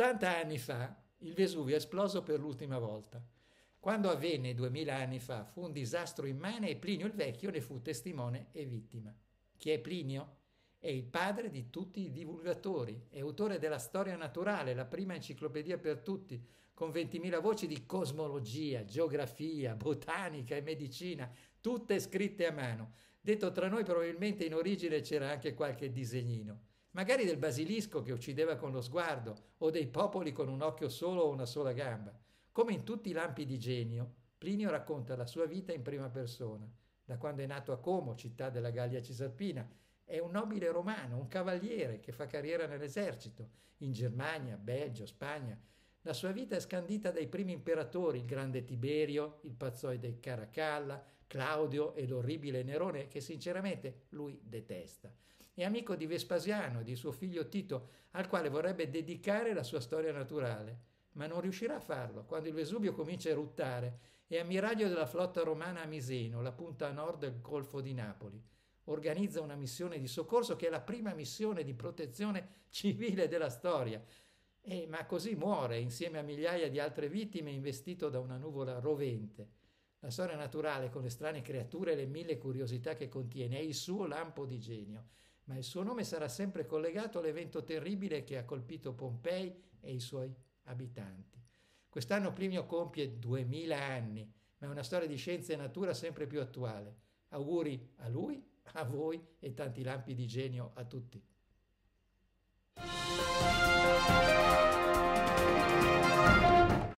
80 anni fa il Vesuvio è esploso per l'ultima volta. Quando avvenne 2000 anni fa fu un disastro immane e Plinio il Vecchio ne fu testimone e vittima. Chi è Plinio? È il padre di tutti i divulgatori, è autore della Storia Naturale, la prima enciclopedia per tutti, con 20.000 voci di cosmologia, geografia, botanica e medicina, tutte scritte a mano. Detto tra noi probabilmente in origine c'era anche qualche disegnino magari del basilisco che uccideva con lo sguardo o dei popoli con un occhio solo o una sola gamba. Come in tutti i lampi di genio, Plinio racconta la sua vita in prima persona, da quando è nato a Como, città della Gallia Cisalpina. È un nobile romano, un cavaliere che fa carriera nell'esercito, in Germania, Belgio, Spagna, la sua vita è scandita dai primi imperatori, il grande Tiberio, il pazzoide Caracalla, Claudio e l'orribile Nerone, che sinceramente lui detesta. È amico di Vespasiano e di suo figlio Tito, al quale vorrebbe dedicare la sua storia naturale ma non riuscirà a farlo. Quando il Vesuvio comincia a eruttare, è ammiraglio della flotta romana a Miseno, la punta a nord del Golfo di Napoli. Organizza una missione di soccorso che è la prima missione di protezione civile della storia e, eh, ma così muore insieme a migliaia di altre vittime investito da una nuvola rovente. La storia naturale con le strane creature e le mille curiosità che contiene è il suo lampo di genio, ma il suo nome sarà sempre collegato all'evento terribile che ha colpito Pompei e i suoi abitanti. Quest'anno Plinio compie 2000 anni, ma è una storia di scienza e natura sempre più attuale. Auguri a lui, a voi e tanti lampi di genio a tutti.